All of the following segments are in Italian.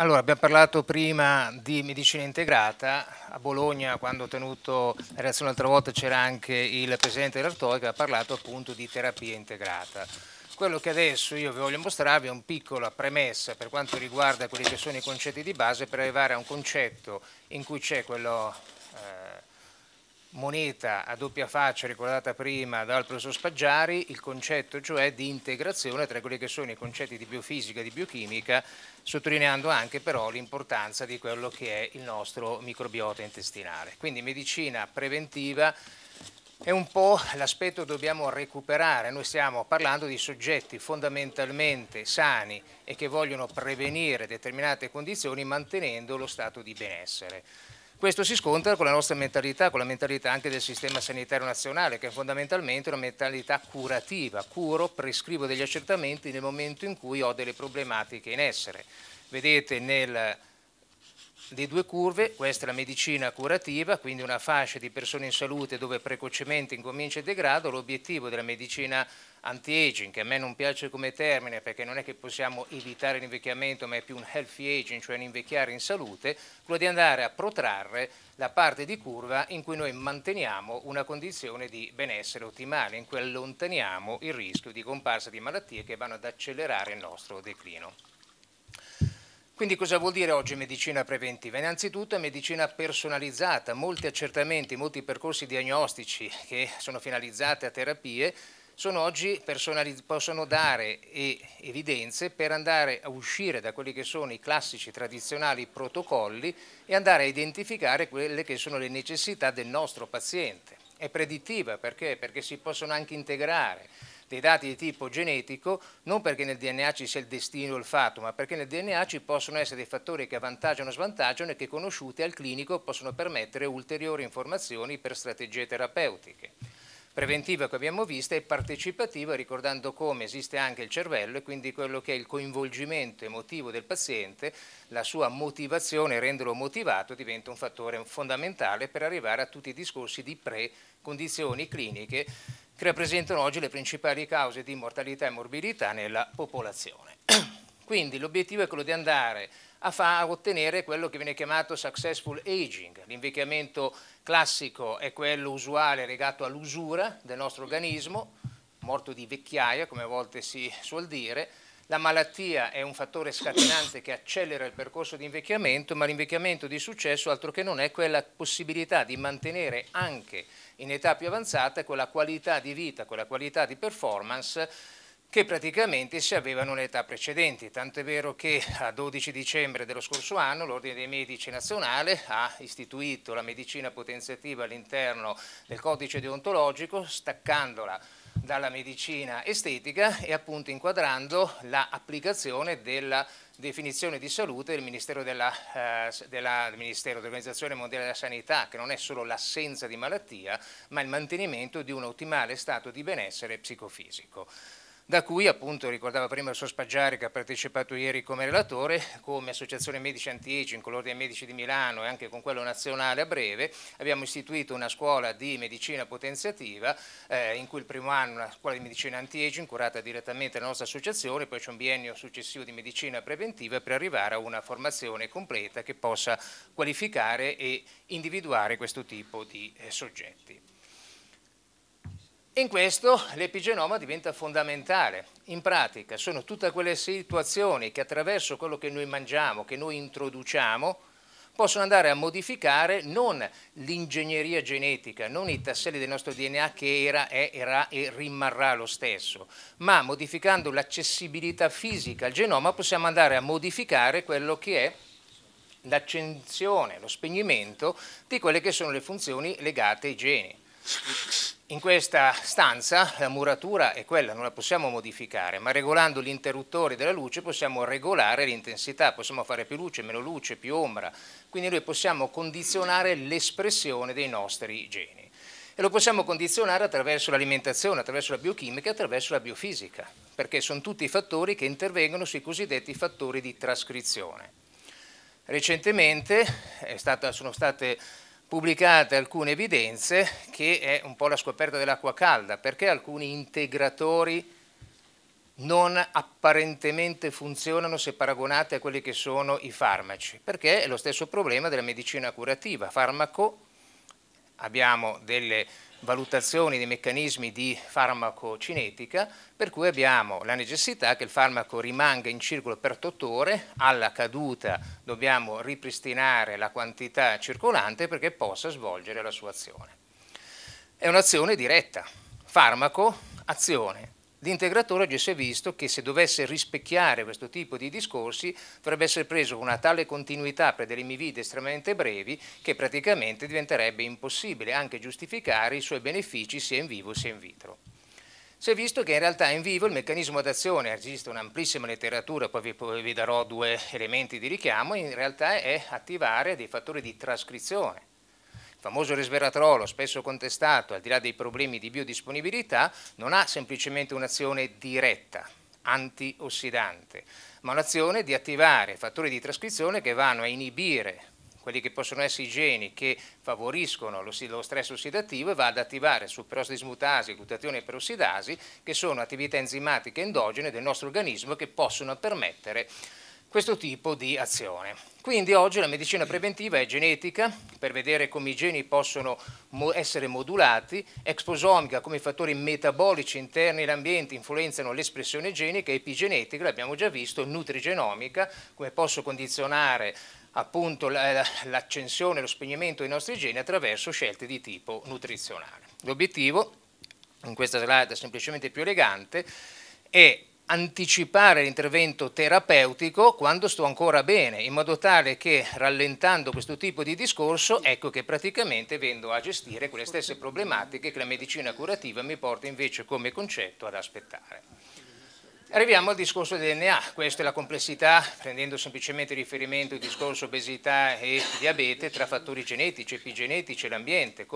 Allora, abbiamo parlato prima di medicina integrata, a Bologna quando ho tenuto la relazione l'altra volta c'era anche il presidente dell'Artoi che ha parlato appunto di terapia integrata. Quello che adesso io vi voglio mostrarvi è una piccola premessa per quanto riguarda quelli che sono i concetti di base per arrivare a un concetto in cui c'è quello eh, moneta a doppia faccia ricordata prima dal professor Spaggiari, il concetto cioè di integrazione tra quelli che sono i concetti di biofisica e di biochimica, sottolineando anche però l'importanza di quello che è il nostro microbiota intestinale. Quindi medicina preventiva è un po' l'aspetto che dobbiamo recuperare. Noi stiamo parlando di soggetti fondamentalmente sani e che vogliono prevenire determinate condizioni mantenendo lo stato di benessere. Questo si scontra con la nostra mentalità, con la mentalità anche del sistema sanitario nazionale, che è fondamentalmente una mentalità curativa. Curo, prescrivo degli accertamenti nel momento in cui ho delle problematiche in essere. Vedete nel di due curve, questa è la medicina curativa, quindi una fascia di persone in salute dove precocemente incomincia il degrado, l'obiettivo della medicina anti-aging, che a me non piace come termine perché non è che possiamo evitare l'invecchiamento, ma è più un healthy aging, cioè un invecchiare in salute, quello di andare a protrarre la parte di curva in cui noi manteniamo una condizione di benessere ottimale, in cui allontaniamo il rischio di comparsa di malattie che vanno ad accelerare il nostro declino. Quindi cosa vuol dire oggi medicina preventiva? Innanzitutto è medicina personalizzata, molti accertamenti, molti percorsi diagnostici che sono finalizzati a terapie sono oggi possono dare evidenze per andare a uscire da quelli che sono i classici tradizionali protocolli e andare a identificare quelle che sono le necessità del nostro paziente. È predittiva perché? Perché si possono anche integrare dei dati di tipo genetico, non perché nel DNA ci sia il destino o il fatto, ma perché nel DNA ci possono essere dei fattori che avvantaggiano o svantaggiano e che conosciuti al clinico possono permettere ulteriori informazioni per strategie terapeutiche preventiva che abbiamo visto è partecipativa, ricordando come esiste anche il cervello e quindi quello che è il coinvolgimento emotivo del paziente, la sua motivazione, renderlo motivato diventa un fattore fondamentale per arrivare a tutti i discorsi di precondizioni cliniche che rappresentano oggi le principali cause di mortalità e morbidità nella popolazione. Quindi l'obiettivo è quello di andare a, fa, a, ottenere quello che viene chiamato successful aging. L'invecchiamento classico è quello usuale legato all'usura del nostro organismo, morto di vecchiaia come a volte si suol dire, la malattia è un fattore scatenante che accelera il percorso di invecchiamento, ma l'invecchiamento di successo altro che non è quella possibilità di mantenere anche in età più avanzata quella qualità di vita, quella qualità di performance che praticamente si avevano le un'età precedente, tant'è vero che a 12 dicembre dello scorso anno l'Ordine dei Medici Nazionale ha istituito la medicina potenziativa all'interno del codice deontologico, staccandola dalla medicina estetica e appunto inquadrando l'applicazione della definizione di salute del Ministero, della, eh, della, del dell'Organizzazione Mondiale della Sanità, che non è solo l'assenza di malattia, ma il mantenimento di un ottimale stato di benessere psicofisico da cui appunto ricordava prima il suo Spaggiari che ha partecipato ieri come relatore, come Associazione Medici Antiaging, con l'Ordine Medici di Milano e anche con quello nazionale a breve, abbiamo istituito una scuola di medicina potenziativa eh, in cui il primo anno una scuola di medicina anti curata direttamente dalla nostra associazione, poi c'è un biennio successivo di medicina preventiva per arrivare a una formazione completa che possa qualificare e individuare questo tipo di eh, soggetti. In questo l'epigenoma diventa fondamentale. In pratica sono tutte quelle situazioni che attraverso quello che noi mangiamo, che noi introduciamo, possono andare a modificare non l'ingegneria genetica, non i tasselli del nostro DNA che era, è, era e rimarrà lo stesso, ma modificando l'accessibilità fisica al genoma possiamo andare a modificare quello che è l'accensione, lo spegnimento di quelle che sono le funzioni legate ai geni. In questa stanza la muratura è quella, non la possiamo modificare, ma regolando gli interruttori della luce possiamo regolare l'intensità, possiamo fare più luce, meno luce, più ombra, quindi noi possiamo condizionare l'espressione dei nostri geni. E lo possiamo condizionare attraverso l'alimentazione, attraverso la biochimica, attraverso la biofisica, perché sono tutti fattori che intervengono sui cosiddetti fattori di trascrizione. Recentemente stata, sono state pubblicate alcune evidenze che è un po' la scoperta dell'acqua calda, perché alcuni integratori non apparentemente funzionano se paragonati a quelli che sono i farmaci, perché è lo stesso problema della medicina curativa, farmaco, abbiamo delle valutazioni dei meccanismi di farmacocinetica, per cui abbiamo la necessità che il farmaco rimanga in circolo per 8 alla caduta dobbiamo ripristinare la quantità circolante perché possa svolgere la sua azione. È un'azione diretta, farmaco, azione, L'integratore oggi si è visto che se dovesse rispecchiare questo tipo di discorsi dovrebbe essere preso con una tale continuità per delle mivide estremamente brevi che praticamente diventerebbe impossibile anche giustificare i suoi benefici sia in vivo sia in vitro. Si è visto che in realtà in vivo il meccanismo d'azione, esiste un'amplissima letteratura, poi vi, poi vi darò due elementi di richiamo, in realtà è attivare dei fattori di trascrizione il famoso resveratrolo spesso contestato, al di là dei problemi di biodisponibilità, non ha semplicemente un'azione diretta, antiossidante, ma un'azione di attivare fattori di trascrizione che vanno a inibire quelli che possono essere i geni che favoriscono lo, stress ossidativo e va ad attivare su peroxidismutasi, glutatione e perossidasi, che sono attività enzimatiche endogene del nostro organismo che possono permettere questo tipo di azione. Quindi oggi la medicina preventiva è genetica, per vedere come i geni possono essere modulati, exposomica, come i fattori metabolici interni all'ambiente influenzano l'espressione genica, epigenetica, l'abbiamo già visto, nutrigenomica, come posso condizionare appunto l'accensione e lo spegnimento dei nostri geni attraverso scelte di tipo nutrizionale. L'obiettivo, in questa slide semplicemente più elegante, è anticipare l'intervento terapeutico quando sto ancora bene, in modo tale che rallentando questo tipo di discorso, ecco che praticamente vendo a gestire quelle stesse problematiche che la medicina curativa mi porta invece come concetto ad aspettare. Arriviamo al discorso del DNA, questa è la complessità, prendendo semplicemente riferimento al discorso obesità e diabete tra fattori genetici, epigenetici e l'ambiente,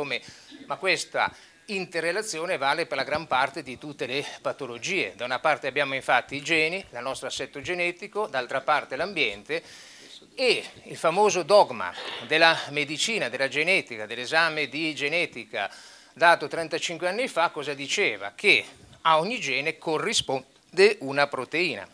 ma questa interrelazione vale per la gran parte di tutte le patologie. Da una parte abbiamo infatti i geni, il nostro assetto genetico, d'altra parte l'ambiente e il famoso dogma della medicina, della genetica, dell'esame di genetica dato 35 anni fa, cosa diceva? Che a ogni gene corrisponde una proteina.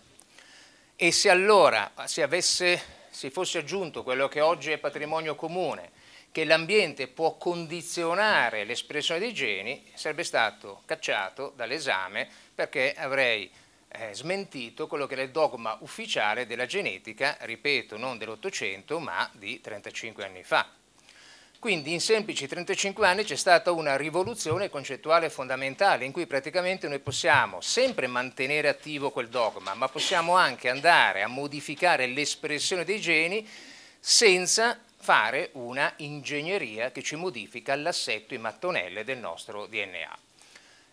E se allora si, avesse, si fosse aggiunto quello che oggi è patrimonio comune, che l'ambiente può condizionare l'espressione dei geni, sarebbe stato cacciato dall'esame perché avrei eh, smentito quello che era il dogma ufficiale della genetica, ripeto, non dell'Ottocento, ma di 35 anni fa. Quindi in semplici 35 anni c'è stata una rivoluzione concettuale fondamentale in cui praticamente noi possiamo sempre mantenere attivo quel dogma, ma possiamo anche andare a modificare l'espressione dei geni senza fare una ingegneria che ci modifica l'assetto in mattonelle del nostro DNA.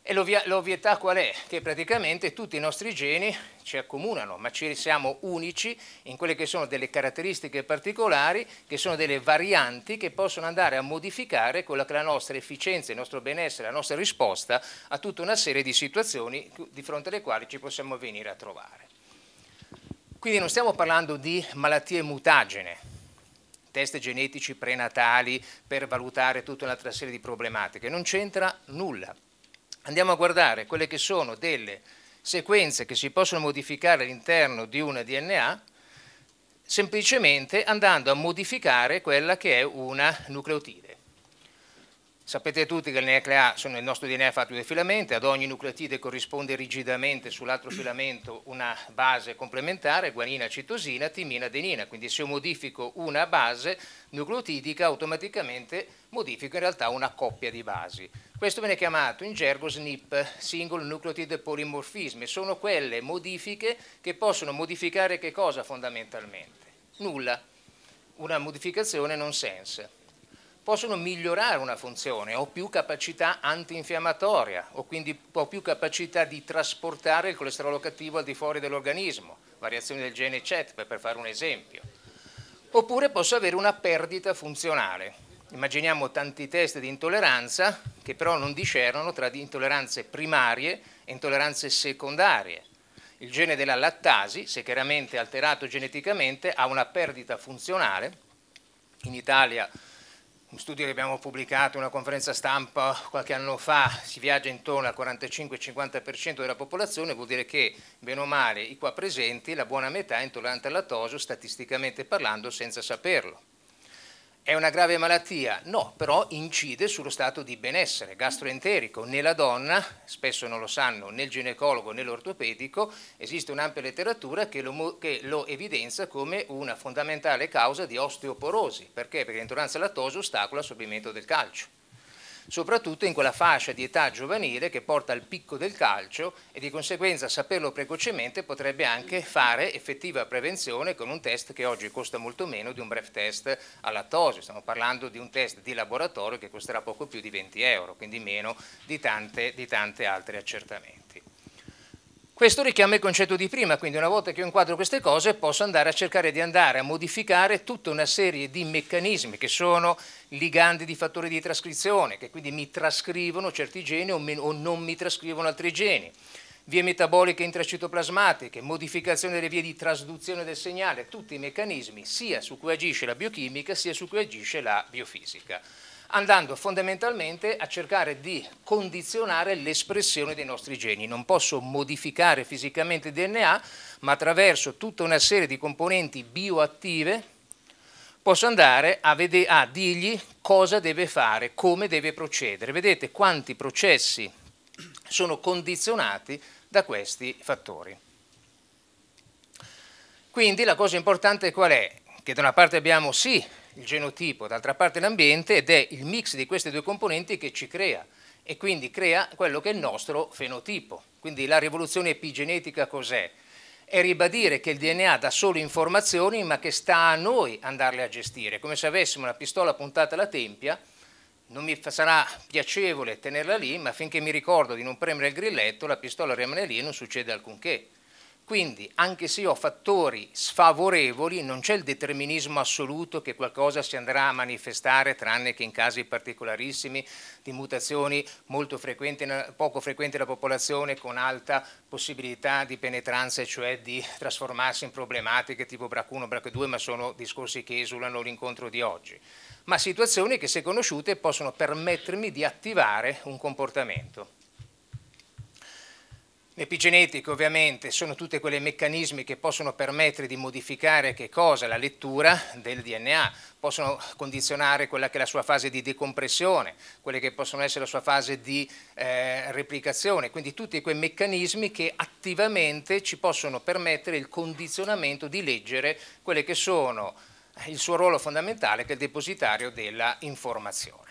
E l'ovvietà qual è? Che praticamente tutti i nostri geni ci accomunano, ma ci siamo unici in quelle che sono delle caratteristiche particolari, che sono delle varianti che possono andare a modificare quella che è la nostra efficienza, il nostro benessere, la nostra risposta a tutta una serie di situazioni di fronte alle quali ci possiamo venire a trovare. Quindi non stiamo parlando di malattie mutagene, test genetici prenatali per valutare tutta un'altra serie di problematiche, non c'entra nulla. Andiamo a guardare quelle che sono delle sequenze che si possono modificare all'interno di una DNA semplicemente andando a modificare quella che è una nucleotide. Sapete tutti che le nuclea sono il nostro DNA fatto di filamenti, ad ogni nucleotide corrisponde rigidamente sull'altro filamento una base complementare, guanina, citosina, timina, adenina. Quindi se io modifico una base nucleotidica automaticamente modifico in realtà una coppia di basi. Questo viene chiamato in gergo SNP, Single Nucleotide Polymorphism, sono quelle modifiche che possono modificare che cosa fondamentalmente? Nulla, una modificazione non sense possono migliorare una funzione, ho più capacità antinfiammatoria, ho quindi ho più capacità di trasportare il colesterolo cattivo al di fuori dell'organismo, variazioni del gene CET per fare un esempio. Oppure posso avere una perdita funzionale. Immaginiamo tanti test di intolleranza che però non discernono tra intolleranze primarie e intolleranze secondarie. Il gene della lattasi, se chiaramente alterato geneticamente, ha una perdita funzionale. In Italia un studio che abbiamo pubblicato, una conferenza stampa qualche anno fa, si viaggia intorno al 45-50% della popolazione, vuol dire che, bene o male, i qua presenti, la buona metà è intollerante al lattosio, statisticamente parlando, senza saperlo. È una grave malattia? No, però incide sullo stato di benessere gastroenterico. Nella donna, spesso non lo sanno, nel ginecologo, nell'ortopedico, esiste un'ampia letteratura che lo, che lo, evidenzia come una fondamentale causa di osteoporosi. Perché? Perché l'intolleranza al lattosio ostacola l'assorbimento del calcio soprattutto in quella fascia di età giovanile che porta al picco del calcio e di conseguenza saperlo precocemente potrebbe anche fare effettiva prevenzione con un test che oggi costa molto meno di un breve test a lattosio, stiamo parlando di un test di laboratorio che costerà poco più di 20 euro, quindi meno di tante, di tante altri accertamenti. Questo richiama il concetto di prima, quindi una volta che io inquadro queste cose posso andare a cercare di andare a modificare tutta una serie di meccanismi che sono ligandi di fattori di trascrizione, che quindi mi trascrivono certi geni o, non mi trascrivono altri geni, vie metaboliche intracitoplasmatiche, modificazione delle vie di trasduzione del segnale, tutti i meccanismi sia su cui agisce la biochimica sia su cui agisce la biofisica andando fondamentalmente a cercare di condizionare l'espressione dei nostri geni. Non posso modificare fisicamente il DNA, ma attraverso tutta una serie di componenti bioattive posso andare a, a dirgli cosa deve fare, come deve procedere. Vedete quanti processi sono condizionati da questi fattori. Quindi la cosa importante qual è? Che da una parte abbiamo sì il genotipo, d'altra parte l'ambiente ed è il mix di queste due componenti che ci crea e quindi crea quello che è il nostro fenotipo. Quindi la rivoluzione epigenetica cos'è? È ribadire che il DNA dà solo informazioni ma che sta a noi andarle a gestire, come se avessimo una pistola puntata alla tempia, non mi sarà piacevole tenerla lì ma finché mi ricordo di non premere il grilletto la pistola rimane lì e non succede alcunché. Quindi, anche se ho fattori sfavorevoli, non c'è il determinismo assoluto che qualcosa si andrà a manifestare, tranne che in casi particolarissimi di mutazioni molto frequenti, poco frequenti nella popolazione, con alta possibilità di penetranza, cioè di trasformarsi in problematiche tipo BRAC1, BRAC2, ma sono discorsi che esulano l'incontro di oggi. Ma situazioni che, se conosciute, possono permettermi di attivare un comportamento. L'epigenetica ovviamente sono tutti quei meccanismi che possono permettere di modificare che cosa? La lettura del DNA, possono condizionare quella che è la sua fase di decompressione, quelle che possono essere la sua fase di eh, replicazione, quindi tutti quei meccanismi che attivamente ci possono permettere il condizionamento di leggere quelle che sono il suo ruolo fondamentale che è il depositario della informazione.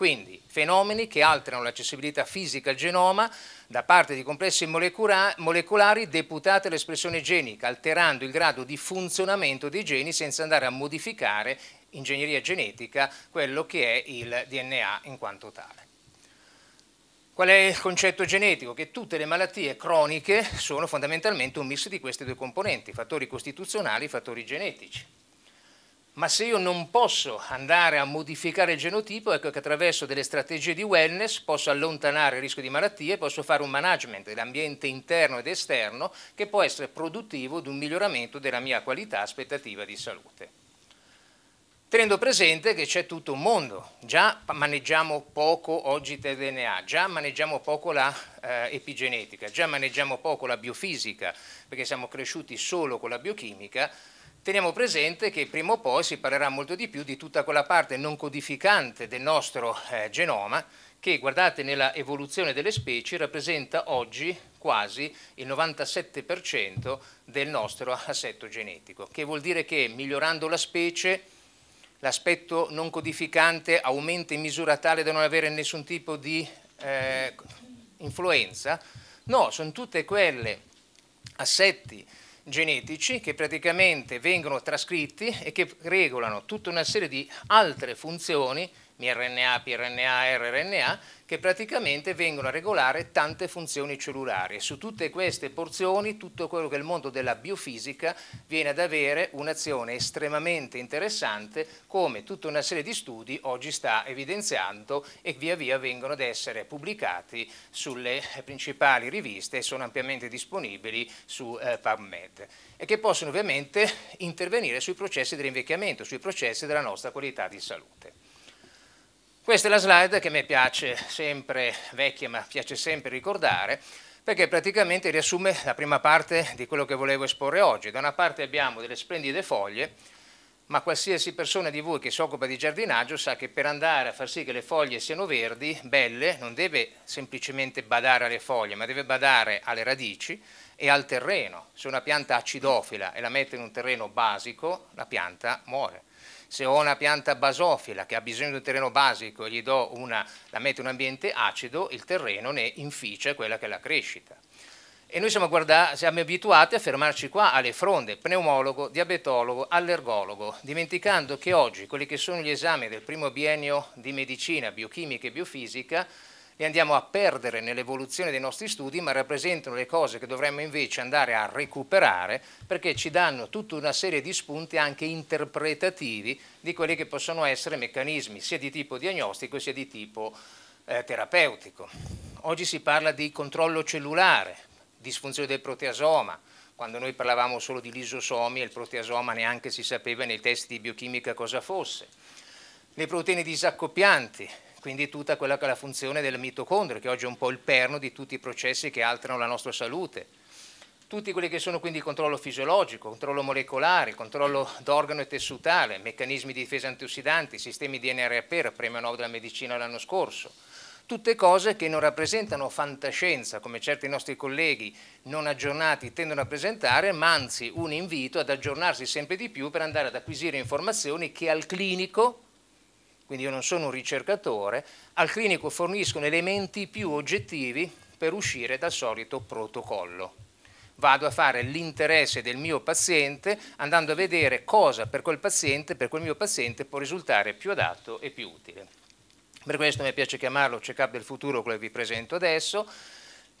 Quindi fenomeni che alterano l'accessibilità fisica al genoma da parte di complessi molecolari deputati all'espressione genica, alterando il grado di funzionamento dei geni senza andare a modificare ingegneria genetica quello che è il DNA in quanto tale. Qual è il concetto genetico? Che tutte le malattie croniche sono fondamentalmente un mix di queste due componenti, fattori costituzionali e fattori genetici ma se io non posso andare a modificare il genotipo, ecco che attraverso delle strategie di wellness posso allontanare il rischio di malattie, posso fare un management dell'ambiente interno ed esterno che può essere produttivo di un miglioramento della mia qualità aspettativa di salute. Tenendo presente che c'è tutto un mondo, già maneggiamo poco oggi il DNA, già maneggiamo poco la eh, epigenetica, già maneggiamo poco la biofisica, perché siamo cresciuti solo con la biochimica, teniamo presente che prima o poi si parlerà molto di più di tutta quella parte non codificante del nostro eh, genoma che, guardate, nella evoluzione delle specie rappresenta oggi quasi il 97% del nostro assetto genetico, che vuol dire che migliorando la specie l'aspetto non codificante aumenta in misura tale da non avere nessun tipo di eh, influenza? No, sono tutte quelle assetti genetici che praticamente vengono trascritti e che regolano tutta una serie di altre funzioni mRNA, pRNA, rRNA, che praticamente vengono a regolare tante funzioni cellulari. E su tutte queste porzioni tutto quello che è il mondo della biofisica viene ad avere un'azione estremamente interessante come tutta una serie di studi oggi sta evidenziando e via via vengono ad essere pubblicati sulle principali riviste e sono ampiamente disponibili su eh, PubMed e che possono ovviamente intervenire sui processi dell'invecchiamento, sui processi della nostra qualità di salute. Questa è la slide che mi piace sempre, vecchia ma piace sempre ricordare, perché praticamente riassume la prima parte di quello che volevo esporre oggi. Da una parte abbiamo delle splendide foglie, ma qualsiasi persona di voi che si occupa di giardinaggio sa che per andare a far sì che le foglie siano verdi, belle, non deve semplicemente badare alle foglie, ma deve badare alle radici e al terreno. Se una pianta acidofila e la mette in un terreno basico, la pianta muore. Se ho una pianta basofila che ha bisogno di un terreno basico e una, la metto in un ambiente acido, il terreno ne inficia quella che è la crescita. E noi siamo, guarda, siamo, abituati a fermarci qua alle fronde, pneumologo, diabetologo, allergologo, dimenticando che oggi quelli che sono gli esami del primo biennio di medicina, biochimica e biofisica li andiamo a perdere nell'evoluzione dei nostri studi, ma rappresentano le cose che dovremmo invece andare a recuperare perché ci danno tutta una serie di spunti anche interpretativi di quelli che possono essere meccanismi sia di tipo diagnostico sia di tipo eh, terapeutico. Oggi si parla di controllo cellulare, disfunzione del proteasoma, quando noi parlavamo solo di lisosomi e il proteasoma neanche si sapeva nei test di biochimica cosa fosse. Le proteine disaccoppianti, quindi tutta quella che è la funzione del mitocondrio, che oggi è un po' il perno di tutti i processi che alterano la nostra salute. Tutti quelli che sono quindi controllo fisiologico, controllo molecolare, controllo d'organo e tessutale, meccanismi di difesa antiossidanti, sistemi di NRP, premio Nobel della medicina l'anno scorso, tutte cose che non rappresentano fantascienza, come certi nostri colleghi non aggiornati tendono a presentare, ma anzi un invito ad aggiornarsi sempre di più per andare ad acquisire informazioni che al clinico quindi io non sono un ricercatore, al clinico forniscono elementi più oggettivi per uscire dal solito protocollo. Vado a fare l'interesse del mio paziente andando a vedere cosa per quel paziente, per quel mio paziente può risultare più adatto e più utile. Per questo mi piace chiamarlo check-up del futuro, quello che vi presento adesso,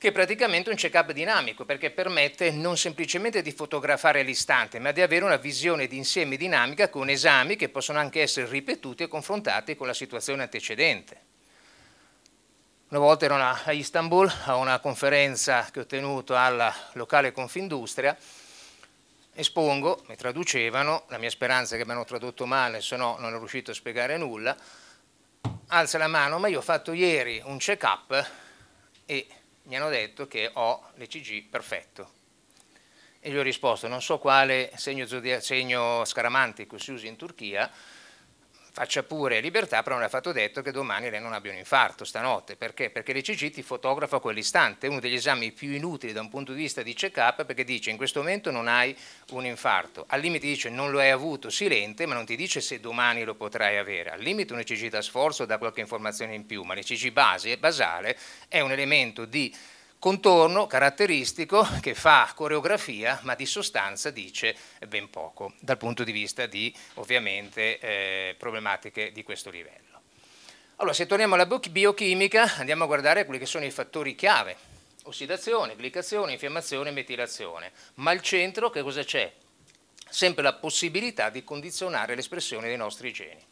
che è praticamente un check-up dinamico perché permette non semplicemente di fotografare l'istante, ma di avere una visione di insieme dinamica con esami che possono anche essere ripetuti e confrontati con la situazione antecedente. Una volta ero a Istanbul a una conferenza che ho tenuto alla locale Confindustria, espongo, mi traducevano, la mia speranza è che mi hanno tradotto male, se no non ero riuscito a spiegare nulla, alza la mano, ma io ho fatto ieri un check-up e mi hanno detto che ho l'ECG perfetto. E gli ho risposto, non so quale segno, segno scaramantico si usi in Turchia, faccia pure libertà, però non è affatto detto che domani lei non abbia un infarto stanotte. Perché? Perché l'ECG ti fotografa quell'istante, uno degli esami più inutili da un punto di vista di check-up, perché dice in questo momento non hai un infarto. Al limite dice non lo hai avuto, silente, ma non ti dice se domani lo potrai avere. Al limite un ECG da sforzo dà qualche informazione in più, ma l'ECG base, basale è un elemento di contorno caratteristico che fa coreografia ma di sostanza dice ben poco dal punto di vista di ovviamente eh, problematiche di questo livello. Allora se torniamo alla biochimica andiamo a guardare quelli che sono i fattori chiave, ossidazione, glicazione, infiammazione, metilazione, ma al centro che cosa c'è? Sempre la possibilità di condizionare l'espressione dei nostri geni.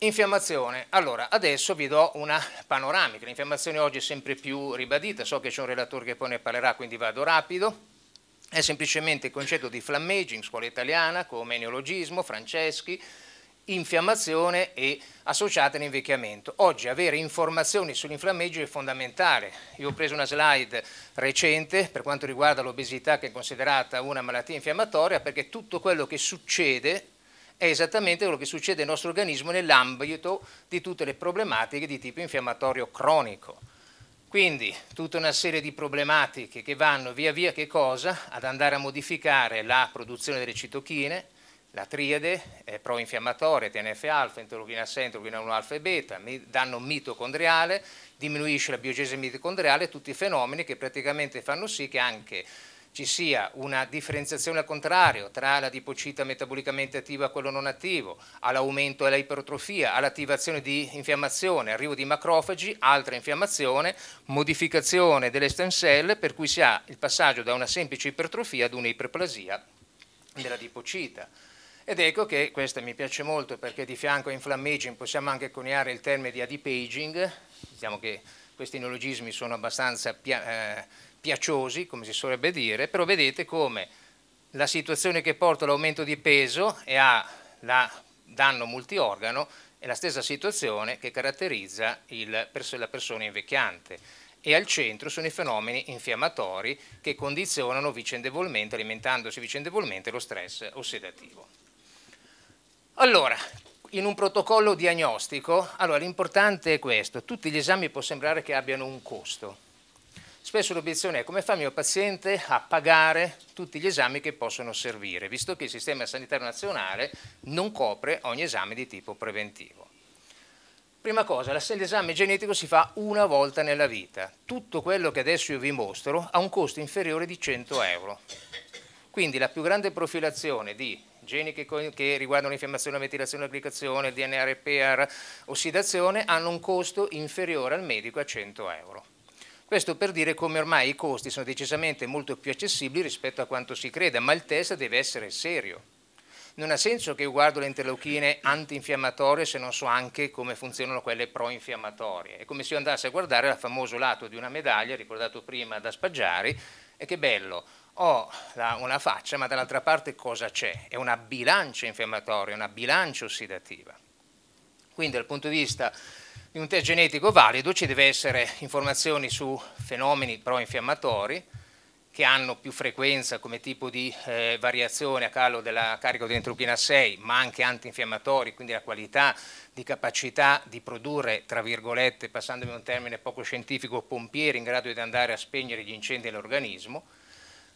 Infiammazione. Allora, adesso vi do una panoramica. L'infiammazione oggi è sempre più ribadita, so che c'è un relatore che poi ne parlerà, quindi vado rapido. È semplicemente il concetto di flammaging, scuola italiana, come neologismo, Franceschi, infiammazione e associata all'invecchiamento. Oggi avere informazioni sull'inflammeggio è fondamentale. Io ho preso una slide recente per quanto riguarda l'obesità che è considerata una malattia infiammatoria perché tutto quello che succede è esattamente quello che succede al nostro organismo nell'ambito di tutte le problematiche di tipo infiammatorio cronico. Quindi tutta una serie di problematiche che vanno via via che cosa? Ad andare a modificare la produzione delle citochine, la triade è pro-infiammatoria, TNF-alfa, interleuchina 6, interleuchina 1 alfa e beta, danno mitocondriale, diminuisce la biogesi mitocondriale, tutti i fenomeni che praticamente fanno sì che anche ci sia una differenziazione al contrario tra l'adipocita metabolicamente attiva e quello non attivo, all'aumento dell'ipertrofia, all'attivazione di infiammazione, arrivo di macrofagi, altra infiammazione, modificazione delle stem cell per cui si ha il passaggio da una semplice ipertrofia ad un'iperplasia dell'adipocita. Ed ecco che questa mi piace molto perché di fianco a inflammaging possiamo anche coniare il termine di adipaging, diciamo che questi neologismi sono abbastanza pia eh, piaciosi, come si suole dire, però vedete come la situazione che porta all'aumento di peso e al danno multiorgano è la stessa situazione che caratterizza pers la persona invecchiante e al centro sono i fenomeni infiammatori che condizionano vicendevolmente, alimentandosi vicendevolmente, lo stress ossidativo. Allora, in un protocollo diagnostico, allora l'importante è questo, tutti gli esami può sembrare che abbiano un costo. Spesso l'obiezione è come fa il mio paziente a pagare tutti gli esami che possono servire, visto che il sistema sanitario nazionale non copre ogni esame di tipo preventivo. Prima cosa, l'esame genetico si fa una volta nella vita. Tutto quello che adesso io vi mostro ha un costo inferiore di 100 euro. Quindi la più grande profilazione di geni che, che riguardano l'infiammazione, la metilazione, l'applicazione, il DNR per ossidazione, hanno un costo inferiore al medico a 100 euro. Questo per dire come ormai i costi sono decisamente molto più accessibili rispetto a quanto si creda, ma il test deve essere serio non ha senso che io guardo le interleuchine antinfiammatorie se non so anche come funzionano quelle pro-infiammatorie. È come se io andassi a guardare il famoso lato di una medaglia, ricordato prima da Spaggiari, e che bello, ho una faccia, ma dall'altra parte cosa c'è? È una bilancia infiammatoria, una bilancia ossidativa. Quindi dal punto di vista di un test genetico valido ci deve essere informazioni su fenomeni pro-infiammatori, che hanno più frequenza come tipo di eh, variazione a calo della carica di entropina 6, ma anche antinfiammatori, quindi la qualità di capacità di produrre, tra virgolette, passandomi un termine poco scientifico, pompieri in grado di andare a spegnere gli incendi dell'organismo,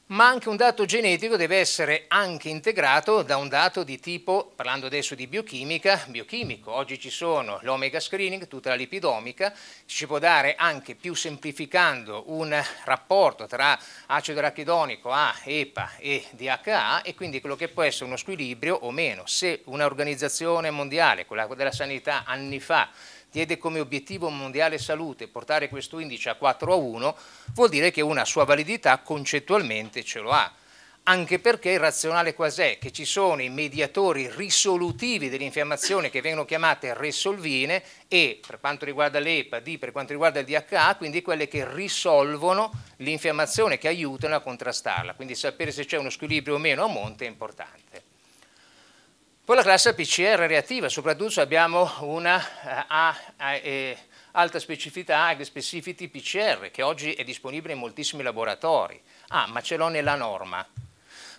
ma anche un dato genetico deve essere anche integrato da un dato di tipo, parlando adesso di biochimica, biochimico. Oggi ci sono l'omega screening, tutta la lipidomica, ci può dare anche più semplificando un rapporto tra acido arachidonico A, EPA e DHA e quindi quello che può essere uno squilibrio o meno. Se un'organizzazione mondiale, quella della sanità anni fa, diede come obiettivo mondiale salute portare questo indice a 4 a 1, vuol dire che una sua validità concettualmente ce lo ha. Anche perché il razionale quas'è che ci sono i mediatori risolutivi dell'infiammazione che vengono chiamate resolvine e per quanto riguarda l'EPA, D per quanto riguarda il DHA, quindi quelle che risolvono l'infiammazione, che aiutano a contrastarla. Quindi sapere se c'è uno squilibrio o meno a monte è importante. Poi la classe PCR reattiva, soprattutto abbiamo una eh, a, a, e, alta specificità Ag Specificity PCR che oggi è disponibile in moltissimi laboratori. Ah, ma ce l'ho nella norma.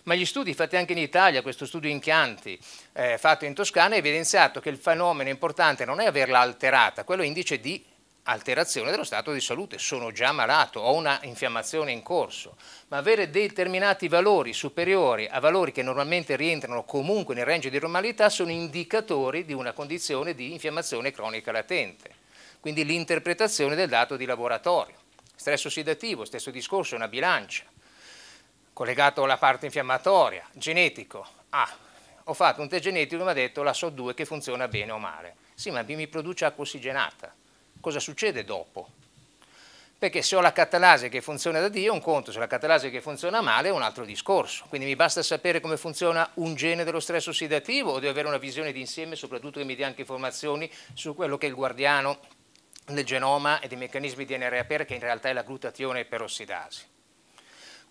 Ma gli studi fatti anche in Italia, questo studio in Chianti eh, fatto in Toscana, ha evidenziato che il fenomeno importante non è averla alterata, quello è indice di alterazione dello stato di salute, sono già malato, ho una infiammazione in corso, ma avere determinati valori superiori a valori che normalmente rientrano comunque nel range di normalità sono indicatori di una condizione di infiammazione cronica latente, quindi l'interpretazione del dato di laboratorio. Stress ossidativo, stesso discorso, una bilancia, collegato alla parte infiammatoria, genetico, ah, ho fatto un test genetico e mi ha detto la SO2 che funziona bene o male. Sì, ma mi produce acqua ossigenata cosa succede dopo? Perché se ho la catalase che funziona da Dio è un conto, se ho la catalase che funziona male è un altro discorso. Quindi mi basta sapere come funziona un gene dello stress ossidativo o devo avere una visione d'insieme, soprattutto che mi dia anche informazioni su quello che è il guardiano del genoma e dei meccanismi di NRAP, che in realtà è la glutatione perossidasi.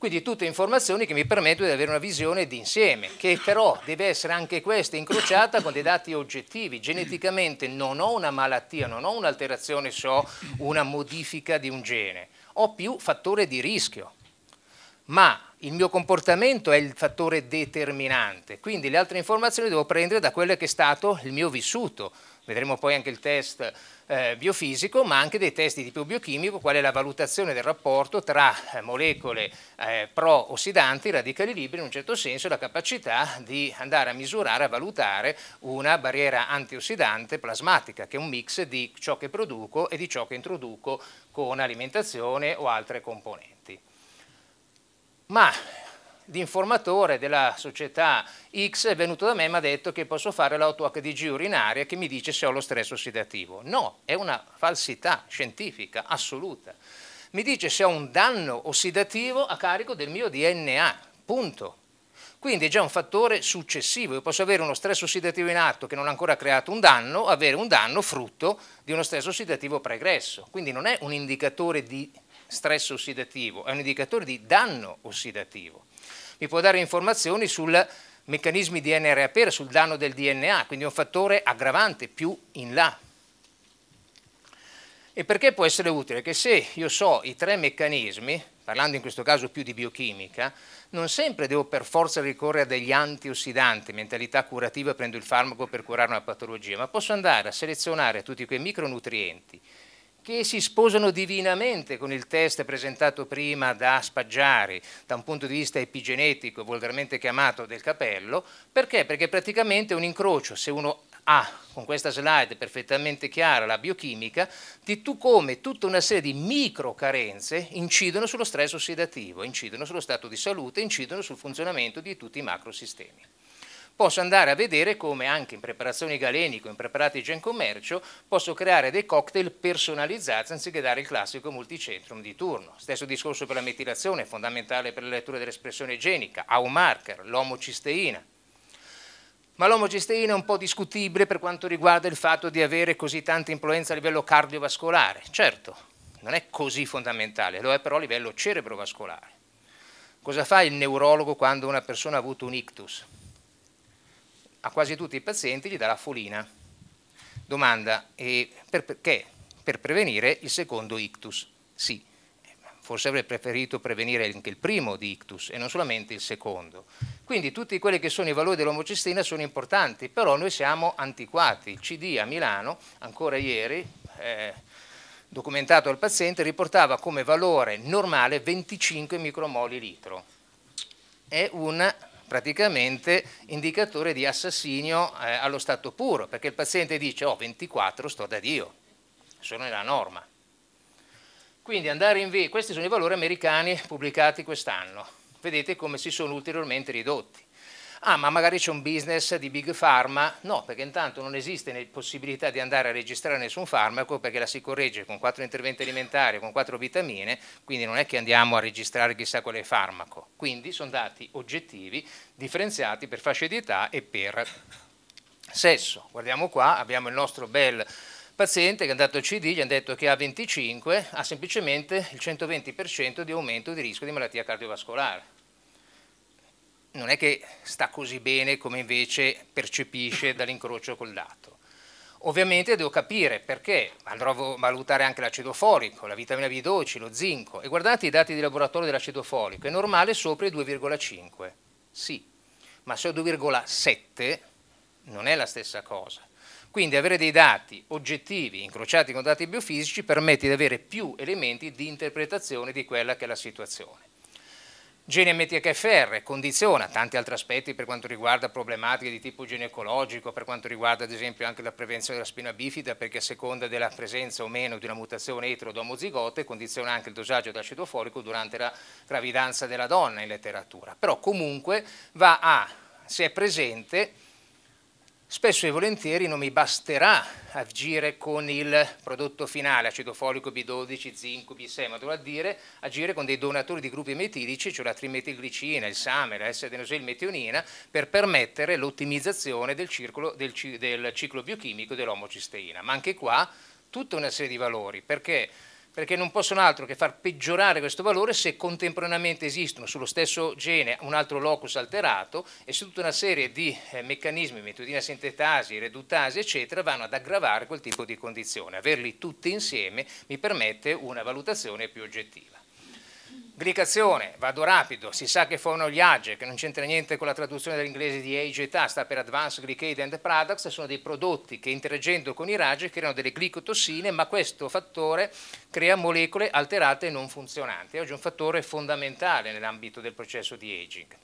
Quindi tutte informazioni che mi permettono di avere una visione d'insieme, che però deve essere anche questa incrociata con dei dati oggettivi. Geneticamente non ho una malattia, non ho un'alterazione se ho una modifica di un gene, ho più fattore di rischio. Ma il mio comportamento è il fattore determinante, quindi le altre informazioni devo prendere da quello che è stato il mio vissuto, vedremo poi anche il test eh, biofisico, ma anche dei test di tipo biochimico, qual è la valutazione del rapporto tra eh, molecole eh, pro-ossidanti, radicali liberi, in un certo senso la capacità di andare a misurare, a valutare una barriera antiossidante plasmatica, che è un mix di ciò che produco e di ciò che introduco con alimentazione o altre componenti. Ma di informatore della società X è venuto da me e mi ha detto che posso fare l'auto-HDG urinaria che mi dice se ho lo stress ossidativo. No, è una falsità scientifica assoluta. Mi dice se ho un danno ossidativo a carico del mio DNA, punto. Quindi è già un fattore successivo. Io posso avere uno stress ossidativo in atto che non ha ancora creato un danno, avere un danno frutto di uno stress ossidativo pregresso. Quindi non è un indicatore di stress ossidativo, è un indicatore di danno ossidativo mi può dare informazioni sul meccanismi di NRAP, sul danno del DNA, quindi un fattore aggravante più in là. E perché può essere utile? Che se io so i tre meccanismi, parlando in questo caso più di biochimica, non sempre devo per forza ricorrere a degli antiossidanti, mentalità curativa, prendo il farmaco per curare una patologia, ma posso andare a selezionare tutti quei micronutrienti che si sposano divinamente con il test presentato prima da Spaggiari, da un punto di vista epigenetico, volgarmente chiamato del capello, perché? Perché praticamente è un incrocio, se uno ha con questa slide perfettamente chiara la biochimica, di tu come tutta una serie di micro carenze incidono sullo stress ossidativo, incidono sullo stato di salute, incidono sul funzionamento di tutti i macrosistemi posso andare a vedere come anche in preparazioni galenico, in preparati già in commercio, posso creare dei cocktail personalizzati anziché dare il classico multicentrum di turno. Stesso discorso per la metilazione, fondamentale per la lettura dell'espressione genica, ha un marker, l'omocisteina, ma l'omocisteina è un po' discutibile per quanto riguarda il fatto di avere così tanta influenza a livello cardiovascolare. Certo, non è così fondamentale, lo è però a livello cerebrovascolare. Cosa fa il neurologo quando una persona ha avuto un ictus? a quasi tutti i pazienti gli dà la folina. Domanda, eh, per, perché? Per prevenire il secondo ictus. Sì, forse avrei preferito prevenire anche il primo di ictus e non solamente il secondo. Quindi tutti quelli che sono i valori dell'omocistina sono importanti, però noi siamo antiquati. Il CD a Milano, ancora ieri, eh, documentato al paziente, riportava come valore normale 25 micromoli litro. È un praticamente indicatore di assassinio eh, allo stato puro, perché il paziente dice oh 24 sto da Dio, sono nella norma. Quindi andare in via, questi sono i valori americani pubblicati quest'anno, vedete come si sono ulteriormente ridotti ah ma magari c'è un business di big pharma, no perché intanto non esiste possibilità di andare a registrare nessun farmaco perché la si corregge con quattro interventi alimentari, con quattro vitamine, quindi non è che andiamo a registrare chissà quale farmaco, quindi sono dati oggettivi differenziati per fasce di età e per sesso. Guardiamo qua, abbiamo il nostro bel paziente che è andato al CD, gli hanno detto che ha 25 ha semplicemente il 120% di aumento di rischio di malattia cardiovascolare non è che sta così bene come invece percepisce dall'incrocio col lato. Ovviamente devo capire perché, andrò a valutare anche l'acido folico, la vitamina B12, lo zinco e guardate i dati di laboratorio dell'acido folico, è normale sopra i 2,5, sì, ma se ho 2,7 non è la stessa cosa. Quindi avere dei dati oggettivi incrociati con dati biofisici permette di avere più elementi di interpretazione di quella che è la situazione. GNMTHFR condiziona tanti altri aspetti per quanto riguarda problematiche di tipo ginecologico, per quanto riguarda ad esempio anche la prevenzione della spina bifida, perché a seconda della presenza o meno di una mutazione eterodomozigote condiziona anche il dosaggio di acido folico durante la gravidanza della donna in letteratura. Però comunque va a, se è presente, Spesso e volentieri non mi basterà agire con il prodotto finale, acido folico B12, zinco, B6, ma dovrò dire, agire con dei donatori di gruppi metilici, cioè la trimetilglicina, il SAME, la S-adenosilmetionina, per permettere l'ottimizzazione del, del, del ciclo biochimico dell'omocisteina. Ma anche qua tutta una serie di valori, perché perché non possono altro che far peggiorare questo valore se contemporaneamente esistono sullo stesso gene un altro locus alterato e se tutta una serie di eh, meccanismi, metodina sintetasi, redutasi, eccetera, vanno ad aggravare quel tipo di condizione. Averli tutti insieme mi permette una valutazione più oggettiva. Glicazione, vado rapido, si sa che fanno gli AGE, che non c'entra niente con la traduzione dell'inglese di Age età, sta per Advanced Glycate and Products, sono dei prodotti che interagendo con i raggi creano delle glicotossine, ma questo fattore crea molecole alterate e non funzionanti. Oggi è un fattore fondamentale nell'ambito del processo di aging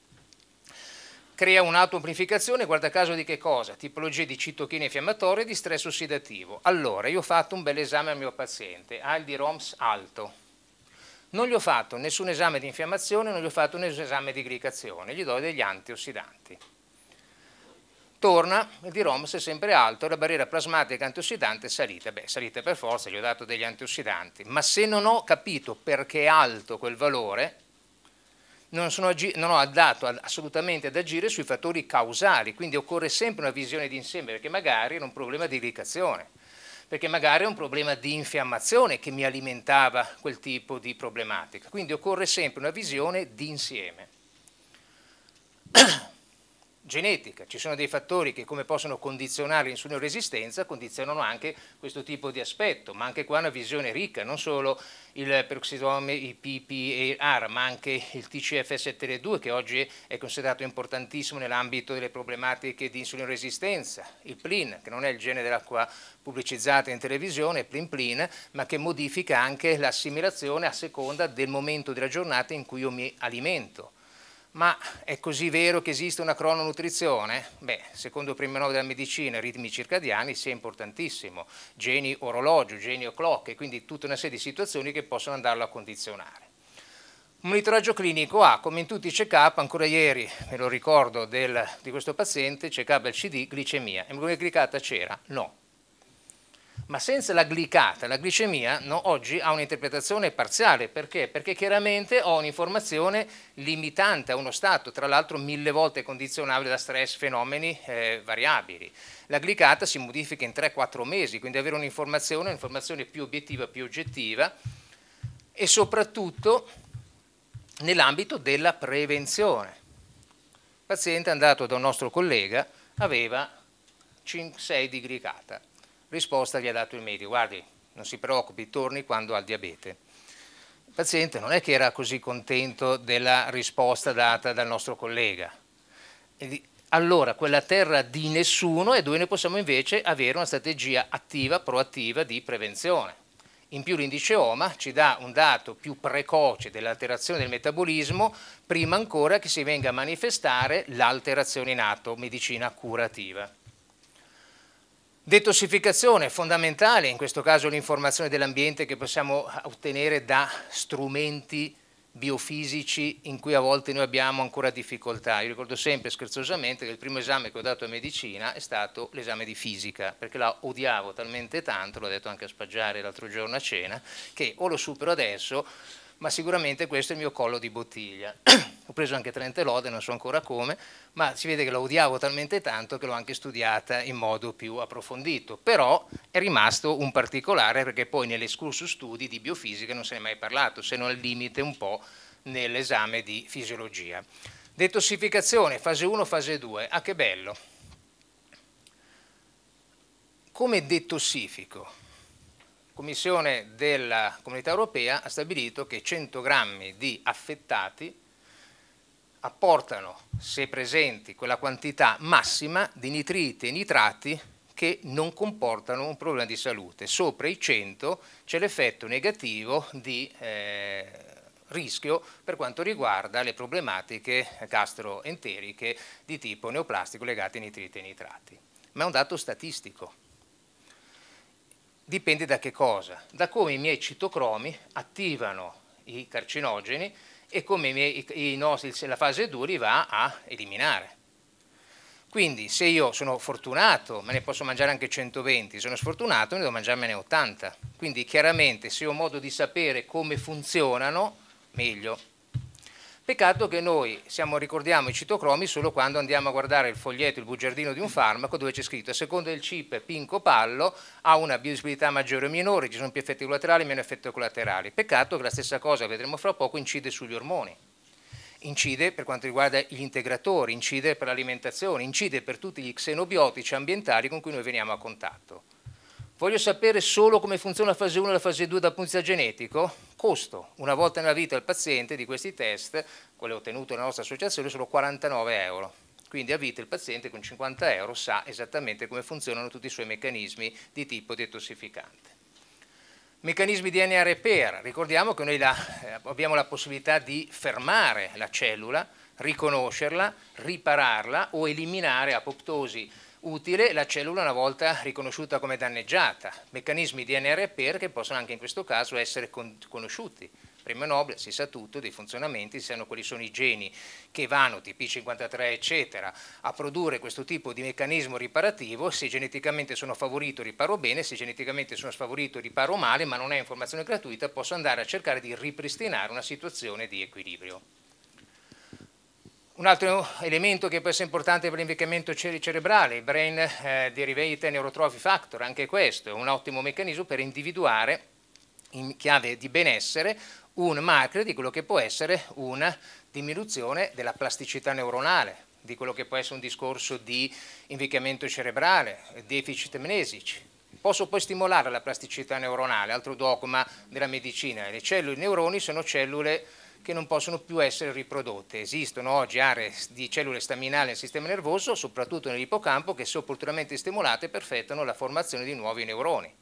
crea un'autoamplificazione, guarda caso di che cosa? Tipologie di citochine infiammatorie e di stress ossidativo. Allora, io ho fatto un bel esame al mio paziente, ha il DROMS alto, non gli ho fatto nessun esame di infiammazione, non gli ho fatto nessun esame di glicazione, gli do degli antiossidanti. Torna, il D-ROMS è sempre alto, la barriera plasmatica antiossidante è salita. Beh, salita per forza, gli ho dato degli antiossidanti, ma se non ho capito perché è alto quel valore, non, sono, non ho andato assolutamente ad agire sui fattori causali, quindi occorre sempre una visione d'insieme, perché magari era un problema di glicazione perché magari è un problema di infiammazione che mi alimentava quel tipo di problematica. Quindi occorre sempre una visione di insieme. genetica, ci sono dei fattori che come possono condizionare l'insulino resistenza condizionano anche questo tipo di aspetto, ma anche qua una visione ricca, non solo il peroxidome, i ma anche il TCF7L2 che oggi è considerato importantissimo nell'ambito delle problematiche di insulino resistenza, il PLIN che non è il gene dell'acqua pubblicizzata in televisione, PLIN PLIN, ma che modifica anche l'assimilazione a seconda del momento della giornata in cui io mi alimento ma è così vero che esiste una crononutrizione? Beh, secondo il primo nome della medicina, ritmi circadiani, sia importantissimo, geni orologio, geni o clock, e quindi tutta una serie di situazioni che possono andarlo a condizionare. Un Monitoraggio clinico ha, ah, come in tutti i check-up, ancora ieri me lo ricordo del, di questo paziente, check-up al CD, glicemia. Emoglicata c'era? No ma senza la glicata, la glicemia no, oggi ha un'interpretazione parziale, perché? Perché chiaramente ho un'informazione limitante a uno stato, tra l'altro mille volte condizionabile da stress, fenomeni eh, variabili. La glicata si modifica in 3-4 mesi, quindi avere un'informazione, un'informazione più obiettiva, più oggettiva e soprattutto nell'ambito della prevenzione. Il paziente è andato da un nostro collega aveva 5-6 di glicata risposta gli ha dato il medico, guardi, non si preoccupi, torni quando ha il diabete. Il paziente non è che era così contento della risposta data dal nostro collega. Allora, quella terra di nessuno è dove noi possiamo invece avere una strategia attiva, proattiva di prevenzione. In più l'indice OMA ci dà un dato più precoce dell'alterazione del metabolismo prima ancora che si venga a manifestare l'alterazione in atto, medicina curativa. Detossificazione fondamentale, in questo caso l'informazione dell'ambiente che possiamo ottenere da strumenti biofisici in cui a volte noi abbiamo ancora difficoltà. Io ricordo sempre scherzosamente che il primo esame che ho dato a medicina è stato l'esame di fisica, perché la odiavo talmente tanto, l'ho detto anche a Spaggiare l'altro giorno a cena, che o lo supero adesso, ma sicuramente questo è il mio collo di bottiglia. ho preso anche 30 lode, non so ancora come, ma si vede che la odiavo talmente tanto che l'ho anche studiata in modo più approfondito. Però è rimasto un particolare perché poi nell'escursus studi di biofisica non se ne è mai parlato, se non al limite un po' nell'esame di fisiologia. Detossificazione, fase 1, fase 2. Ah, che bello! Come detossifico? La Commissione della Comunità Europea ha stabilito che 100 grammi di affettati apportano, se presenti, quella quantità massima di nitriti e nitrati che non comportano un problema di salute. Sopra i 100 c'è l'effetto negativo di eh, rischio per quanto riguarda le problematiche gastroenteriche di tipo neoplastico legate ai nitriti e nitrati. Ma è un dato statistico. Dipende da che cosa? Da come i miei citocromi attivano i carcinogeni e come i, nostri, la fase duri va a eliminare. Quindi se io sono fortunato me ne posso mangiare anche 120, se sono sfortunato ne devo mangiarmene 80. Quindi chiaramente se ho modo di sapere come funzionano, meglio. Peccato che noi siamo, ricordiamo i citocromi solo quando andiamo a guardare il foglietto, il bugiardino di un farmaco dove c'è scritto a seconda del CIP Pinco Pallo ha una biodisponibilità maggiore o minore, ci sono più effetti collaterali, meno effetti collaterali. Peccato che la stessa cosa, vedremo fra poco, incide sugli ormoni incide per quanto riguarda gli integratori, incide per l'alimentazione, incide per tutti gli xenobiotici ambientali con cui noi veniamo a contatto. Voglio sapere solo come funziona la fase 1 e la fase 2 dal punto di vista genetico? Costo una volta nella vita al paziente di questi test, quello ottenuto nella nostra associazione, sono 49 euro. Quindi a vita il paziente con 50 euro sa esattamente come funzionano tutti i suoi meccanismi di tipo detossificante. Meccanismi di DNA repair, ricordiamo che noi la, eh, abbiamo la possibilità di fermare la cellula, riconoscerla, ripararla o eliminare apoptosi utile la cellula una volta riconosciuta come danneggiata, meccanismi di NR che possono anche in questo caso essere con conosciuti. Premio Nobel si sa tutto dei funzionamenti, si sanno quali sono i geni che vanno, TP53 eccetera, a produrre questo tipo di meccanismo riparativo, se geneticamente sono favorito riparo bene, se geneticamente sono sfavorito riparo male, ma non è informazione gratuita, posso andare a cercare di ripristinare una situazione di equilibrio. Un altro elemento che può essere importante per l'invecchiamento cerebrale, il Brain eh, Neurotrophy Factor, anche questo è un ottimo meccanismo per individuare in chiave di benessere un marker di quello che può essere una diminuzione della plasticità neuronale, di quello che può essere un discorso di invecchiamento cerebrale, deficit amnesici. Posso poi stimolare la plasticità neuronale, altro dogma della medicina. Le cellule, i neuroni sono cellule che non possono più essere riprodotte. Esistono oggi aree di cellule staminali nel sistema nervoso, soprattutto nell'ipocampo, che se opportunamente stimolate perfettano la formazione di nuovi neuroni.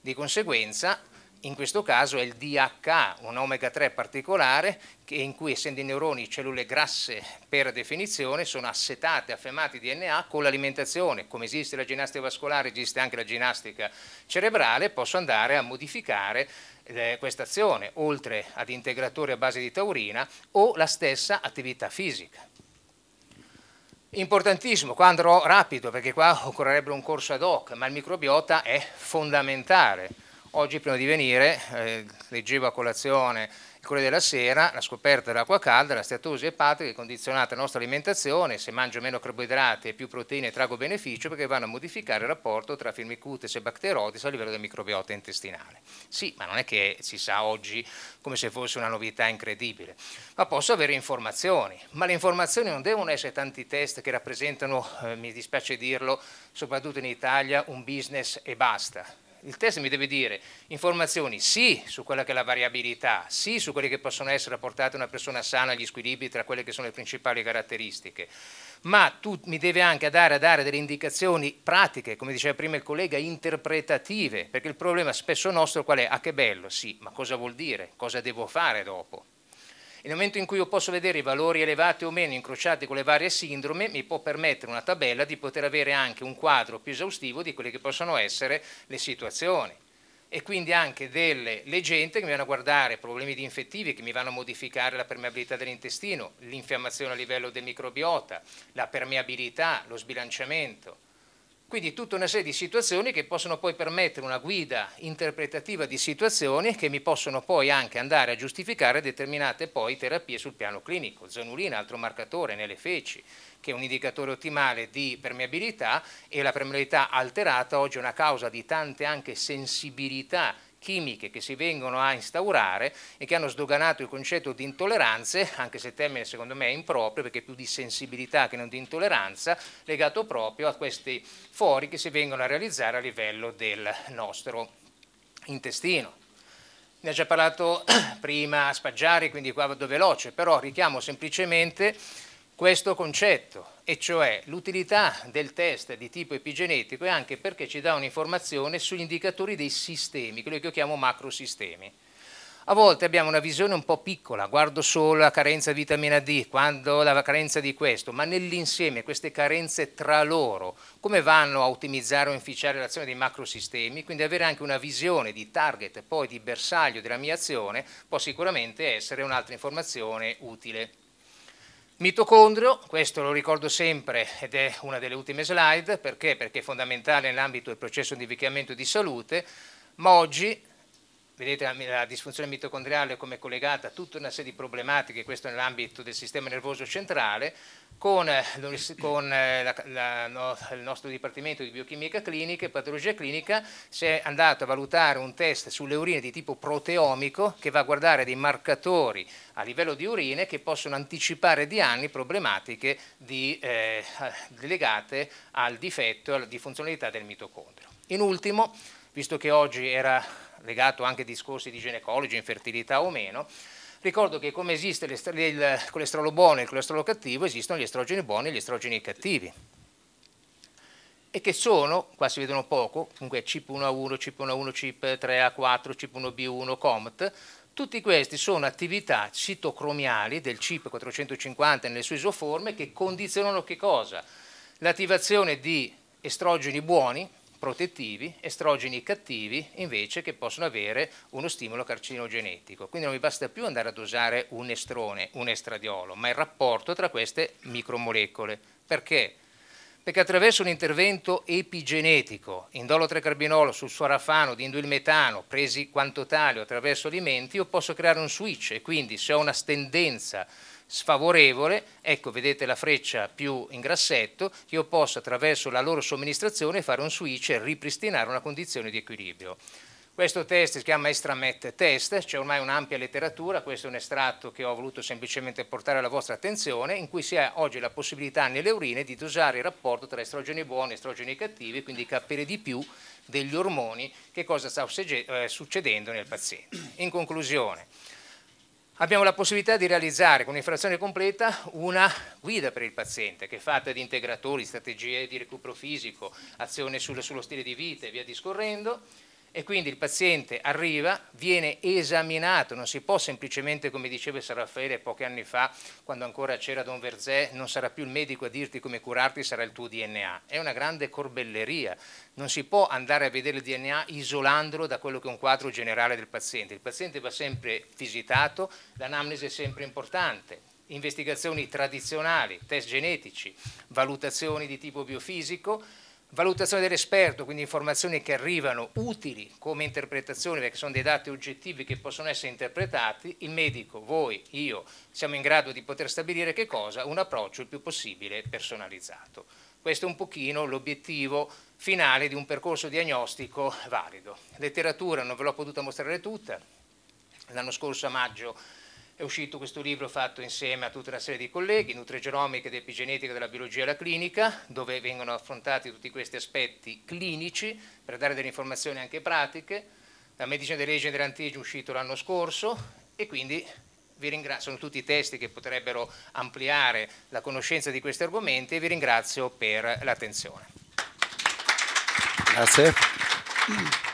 Di conseguenza in questo caso è il DHA, un omega 3 particolare, in cui essendo i neuroni cellule grasse per definizione sono assetate, affemati di DNA con l'alimentazione, come esiste la ginnastica vascolare, esiste anche la ginnastica cerebrale, posso andare a modificare eh, questa azione, oltre ad integratori a base di taurina o la stessa attività fisica. Importantissimo, qua andrò rapido perché qua occorrerebbe un corso ad hoc, ma il microbiota è fondamentale Oggi prima di venire eh, leggevo a colazione il Corriere della Sera la scoperta dell'acqua calda, la steatosi epatica che condizionata alla nostra alimentazione, se mangio meno carboidrati e più proteine trago beneficio perché vanno a modificare il rapporto tra firmicutes e bacterotis a livello del microbiota intestinale. Sì, ma non è che si sa oggi come se fosse una novità incredibile, ma posso avere informazioni, ma le informazioni non devono essere tanti test che rappresentano, eh, mi dispiace dirlo, soprattutto in Italia, un business e basta il test mi deve dire informazioni sì su quella che è la variabilità, sì su quelle che possono essere apportate a una persona sana, agli squilibri tra quelle che sono le principali caratteristiche, ma tu mi deve anche dare, dare delle indicazioni pratiche, come diceva prima il collega, interpretative, perché il problema spesso nostro qual è? Ah che bello, sì, ma cosa vuol dire? Cosa devo fare dopo? Nel momento in cui io posso vedere i valori elevati o meno incrociati con le varie sindrome, mi può permettere una tabella di poter avere anche un quadro più esaustivo di quelle che possono essere le situazioni e quindi anche delle leggende che mi vanno a guardare problemi di infettivi che mi vanno a modificare la permeabilità dell'intestino, l'infiammazione a livello del microbiota, la permeabilità, lo sbilanciamento quindi tutta una serie di situazioni che possono poi permettere una guida interpretativa di situazioni che mi possono poi anche andare a giustificare determinate poi terapie sul piano clinico, zonulina, altro marcatore nelle feci, che è un indicatore ottimale di permeabilità e la permeabilità alterata oggi è una causa di tante anche sensibilità chimiche che si vengono a instaurare e che hanno sdoganato il concetto di intolleranze, anche se il termine secondo me è improprio perché è più di sensibilità che non di intolleranza, legato proprio a questi fori che si vengono a realizzare a livello del nostro intestino. Ne ha già parlato prima Spaggiare, quindi qua vado veloce, però richiamo semplicemente questo concetto, e cioè l'utilità del test di tipo epigenetico è anche perché ci dà un'informazione sugli indicatori dei sistemi, quello che io chiamo macrosistemi. A volte abbiamo una visione un po' piccola, guardo solo la carenza di vitamina D, quando la carenza di questo, ma nell'insieme queste carenze tra loro, come vanno a ottimizzare o inficiare l'azione dei macrosistemi, quindi avere anche una visione di target, poi di bersaglio della mia azione, può sicuramente essere un'altra informazione utile. Mitocondrio, questo lo ricordo sempre ed è una delle ultime slide, perché? Perché è fondamentale nell'ambito del processo di invecchiamento e di salute, ma oggi Vedete la, disfunzione mitocondriale come collegata a tutta una serie di problematiche, questo nell'ambito del sistema nervoso centrale, con, eh, con eh, la, la, no, il nostro Dipartimento di Biochimica Clinica e Patologia Clinica si è andato a valutare un test sulle urine di tipo proteomico che va a guardare dei marcatori a livello di urine che possono anticipare di anni problematiche di, eh, legate al difetto e alla disfunzionalità del mitocondrio. In ultimo, visto che oggi era legato anche a discorsi di ginecologi, infertilità o meno, Ricordo che come esiste il colesterolo buono e il colesterolo cattivo, esistono gli estrogeni buoni e gli estrogeni cattivi. E che sono, qua si vedono poco, comunque CIP1A1, CIP1A1, CIP3A4, CIP1B1, COMT, tutti questi sono attività citocromiali del CIP450 nelle sue isoforme che condizionano che cosa? L'attivazione di estrogeni buoni, protettivi, estrogeni cattivi invece che possono avere uno stimolo carcinogenetico. Quindi non mi basta più andare a dosare un estrone, un estradiolo, ma il rapporto tra queste micromolecole. Perché? Perché attraverso un intervento epigenetico, indolo 3-carbinolo, sulforafano, dinduilmetano, presi quanto tali attraverso alimenti, io posso creare un switch e quindi se ho una tendenza sfavorevole, ecco vedete la freccia più in grassetto, io posso attraverso la loro somministrazione fare un switch e ripristinare una condizione di equilibrio. Questo test si chiama Extramet Test, c'è ormai un'ampia letteratura, questo è un estratto che ho voluto semplicemente portare alla vostra attenzione, in cui si ha oggi la possibilità nelle urine di dosare il rapporto tra estrogeni buoni e estrogeni cattivi, quindi capire di più degli ormoni che cosa sta eh, succedendo nel paziente. In conclusione, abbiamo la possibilità di realizzare con un'infrazione completa una guida per il paziente che è fatta di integratori, strategie di recupero fisico, azione sullo, sullo stile di vita e via discorrendo e quindi il paziente arriva, viene esaminato, non si può semplicemente, come diceva San Raffaele pochi anni fa, quando ancora c'era Don Verzè, non sarà più il medico a dirti come curarti, sarà il tuo DNA. È una grande corbelleria, non si può andare a vedere il DNA isolandolo da quello che è un quadro generale del paziente. Il paziente va sempre visitato, l'anamnesi è sempre importante, investigazioni tradizionali, test genetici, valutazioni di tipo biofisico, valutazione dell'esperto, quindi informazioni che arrivano utili come interpretazioni, perché sono dei dati oggettivi che possono essere interpretati, il medico, voi, io, siamo in grado di poter stabilire che cosa? Un approccio il più possibile personalizzato. Questo è un pochino l'obiettivo finale di un percorso diagnostico valido. Letteratura non ve l'ho potuta mostrare tutta, l'anno scorso a maggio è uscito questo libro fatto insieme a tutta una serie di colleghi, Nutrigenomica ed Epigenetica della Biologia alla Clinica, dove vengono affrontati tutti questi aspetti clinici per dare delle informazioni anche pratiche. La Medicina delle leggi e dell'antigio è uscito l'anno scorso e quindi vi ringrazio, sono tutti testi che potrebbero ampliare la conoscenza di questi argomenti e vi ringrazio per l'attenzione. Grazie.